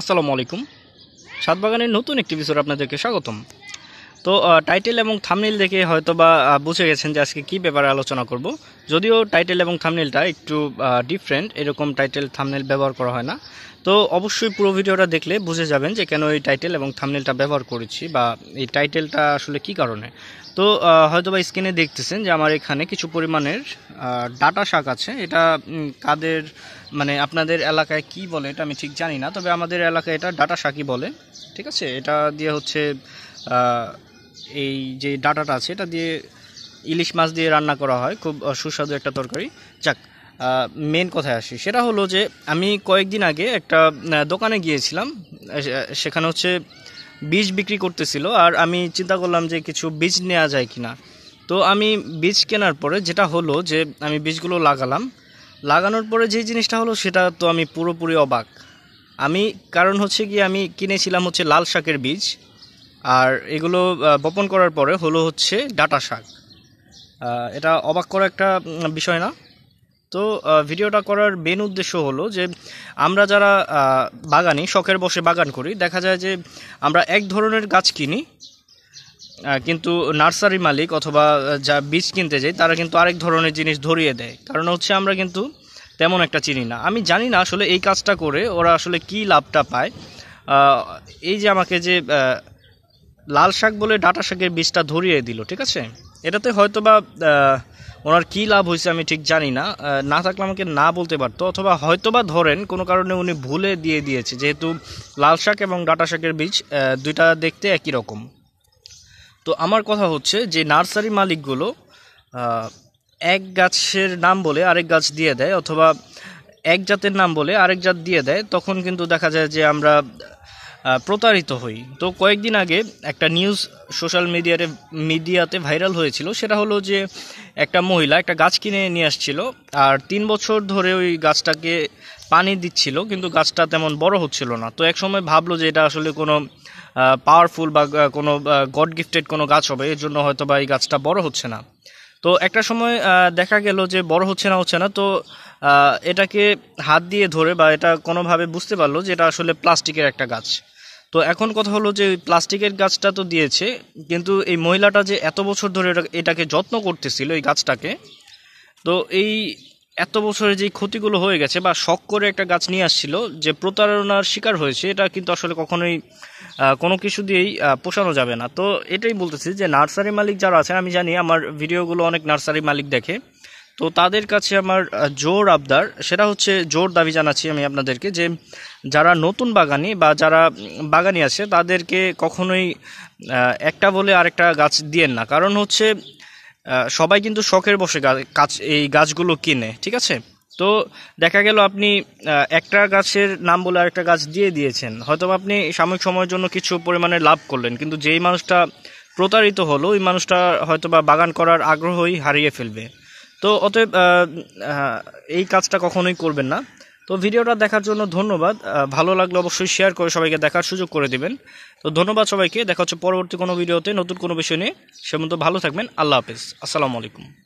আসসালামু আলাইকুম সাতবাগানের নতুন একটি বিষয় আপনাদেরকে স্বাগতম তো টাইটেল এবং থামনেল দেখে হয়তো বা বুঝে গেছেন যে আজকে কী ব্যাপারে আলোচনা করব যদিও টাইটেল এবং থামনেলটা একটু ডিফারেন্ট এরকম টাইটেল থামনেল ব্যবহার করা হয় না তো অবশ্যই পুরো ভিডিওটা দেখলে বুঝে যাবেন যে কেন এই টাইটেল এবং থামনেলটা ব্যবহার করেছি বা এই টাইটেলটা আসলে কি কারণে তো হয়তো বা স্ক্রিনে দেখতেছেন যে আমার এখানে কিছু পরিমাণের ডাটা শাক আছে এটা কাদের মানে আপনাদের এলাকায় কি বলে এটা আমি ঠিক জানি না তবে আমাদের এলাকায় এটা ডাটা শাকই বলে ঠিক আছে এটা দিয়ে হচ্ছে এই যে ডাটাটা আছে এটা দিয়ে ইলিশ মাছ দিয়ে রান্না করা হয় খুব সুস্বাদু একটা তরকারি যাক মেন কথায় আসি সেটা হলো যে আমি কয়েকদিন আগে একটা দোকানে গিয়েছিলাম সেখানে হচ্ছে বীজ বিক্রি করতেছিল আর আমি চিন্তা করলাম যে কিছু বীজ নেওয়া যায় কিনা তো আমি বীজ কেনার পরে যেটা হলো যে আমি বীজগুলো লাগালাম লাগানোর পরে যে জিনিসটা হলো সেটা তো আমি পুরোপুরি অবাক আমি কারণ হচ্ছে কি আমি কিনেছিলাম হচ্ছে লাল শাকের বীজ আর এগুলো বপন করার পরে হলো হচ্ছে ডাটা শাক এটা অবাক করা একটা বিষয় না তো ভিডিওটা করার মেন উদ্দেশ্য হলো যে আমরা যারা বাগানি শখের বসে বাগান করি দেখা যায় যে আমরা এক ধরনের গাছ কিনি কিন্তু নার্সারি মালিক অথবা যা বীজ কিনতে যাই তারা কিন্তু আরেক ধরনের জিনিস ধরিয়ে দেয় কারণ হচ্ছে আমরা কিন্তু তেমন একটা চিনি না আমি জানি না আসলে এই কাজটা করে ওরা আসলে কি লাভটা পায় এই যে আমাকে যে লাল শাক বলে ডাটা শাকের বীজটা ধরিয়ে দিল ঠিক আছে এটাতে হয়তো বা ওনার কী লাভ হয়েছে আমি ঠিক জানি না না থাকলে আমাকে না বলতে পারতো অথবা হয়তো বা ধরেন কোনো কারণে উনি ভুলে দিয়ে দিয়েছে যেহেতু লাল শাক এবং ডাটা শাকের বীজ দুইটা দেখতে একই রকম তো আমার কথা হচ্ছে যে নার্সারি মালিকগুলো এক গাছের নাম বলে আরেক গাছ দিয়ে দেয় অথবা এক জাতের নাম বলে আরেক জাত দিয়ে দেয় তখন কিন্তু দেখা যায় যে আমরা প্রতারিত হই তো কয়েকদিন আগে একটা নিউজ সোশ্যাল মিডিয়াতে মিডিয়াতে ভাইরাল হয়েছিল সেটা হলো যে একটা মহিলা একটা গাছ কিনে নিয়ে আসছিল আর তিন বছর ধরে ওই গাছটাকে পানি দিচ্ছিল কিন্তু গাছটা তেমন বড় হচ্ছিল না তো এক সময় ভাবলো যে এটা আসলে কোনো পাওয়ারফুল বা কোনো গড গিফটেড কোনো গাছ হবে এর জন্য হয়তো বা এই গাছটা বড় হচ্ছে না তো একটা সময় দেখা গেল যে বড় হচ্ছে না হচ্ছে না তো এটাকে হাত দিয়ে ধরে বা এটা কোনোভাবে বুঝতে পারলো যে এটা আসলে প্লাস্টিকের একটা গাছ তো এখন কথা হলো যে প্লাস্টিকের গাছটা তো দিয়েছে কিন্তু এই মহিলাটা যে এত বছর ধরে এটাকে যত্ন করতেছিল এই গাছটাকে তো এই এত বছরে যে ক্ষতিগুলো হয়ে গেছে বা শখ করে একটা গাছ নিয়ে আসছিল যে প্রতারণার শিকার হয়েছে এটা কিন্তু আসলে কখনোই কোনো কিছু দিয়েই পোষানো যাবে না তো এটাই বলতেছি যে নার্সারি মালিক যারা আছে আমি জানি আমার ভিডিওগুলো অনেক নার্সারি মালিক দেখে তো তাদের কাছে আমার জোর আবদার সেটা হচ্ছে জোর দাবি জানাচ্ছি আমি আপনাদেরকে যে যারা নতুন বাগানি বা যারা বাগানি আছে তাদেরকে কখনোই একটা বলে আরেকটা গাছ দিয়েন না কারণ হচ্ছে সবাই কিন্তু শখের বসে গাছ এই গাছগুলো কিনে ঠিক আছে তো দেখা গেল আপনি একটা গাছের নাম বলে আরেকটা গাছ দিয়ে দিয়েছেন হয়তো আপনি সাময়িক সময়ের জন্য কিছু পরিমাণে লাভ করলেন কিন্তু যেই মানুষটা প্রতারিত হলো ওই মানুষটা হয়তো বা বাগান করার আগ্রহই হারিয়ে ফেলবে তো অতএব এই কাজটা কখনোই করবেন না তো ভিডিওটা দেখার জন্য ধন্যবাদ ভালো লাগলে অবশ্যই শেয়ার করে সবাইকে দেখার সুযোগ করে দিবেন তো ধন্যবাদ সবাইকে দেখা হচ্ছে পরবর্তী কোনো ভিডিওতে নতুন কোনো বিষয় নিয়ে সে মতো ভালো থাকবেন আল্লাহ হাফেজ আসসালামু আলাইকুম